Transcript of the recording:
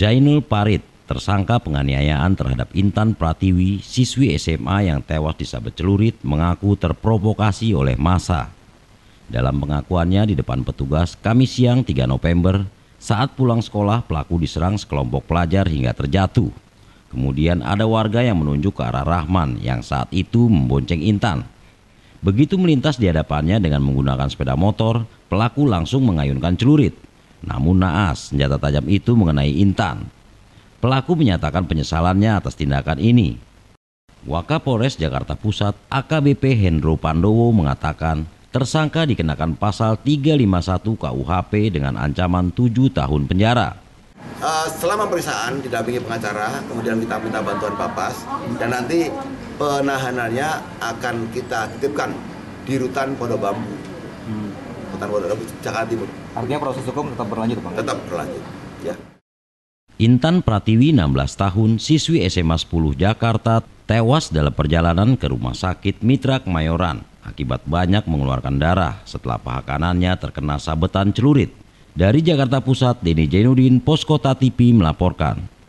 Zainul Parit, tersangka penganiayaan terhadap Intan Pratiwi, siswi SMA yang tewas disabet celurit, mengaku terprovokasi oleh massa. Dalam pengakuannya di depan petugas, Kamis siang 3 November, saat pulang sekolah pelaku diserang sekelompok pelajar hingga terjatuh. Kemudian ada warga yang menunjuk ke arah Rahman yang saat itu membonceng Intan. Begitu melintas di hadapannya dengan menggunakan sepeda motor, pelaku langsung mengayunkan celurit. Namun naas senjata tajam itu mengenai Intan. Pelaku menyatakan penyesalannya atas tindakan ini. Wakapolres Jakarta Pusat AKBP Hendro Pandowo mengatakan tersangka dikenakan pasal 351 KUHP dengan ancaman 7 tahun penjara. Uh, selama pemeriksaan didampingi pengacara, kemudian kita minta bantuan papas dan nanti penahanannya akan kita titipkan di rutan Pondok Bambu. Hmm. Tarwono Jakarta Timur. Artinya proses hukum tetap berlanjut, Pak. Tetap berlanjut, ya. Intan Pratiwi, 16 tahun, siswi SMA 10 Jakarta, tewas dalam perjalanan ke rumah sakit Mitra Kemayoran akibat banyak mengeluarkan darah setelah paha kanannya terkena sabetan celurit. Dari Jakarta Pusat, Denny Jenudin, Poskota TV melaporkan.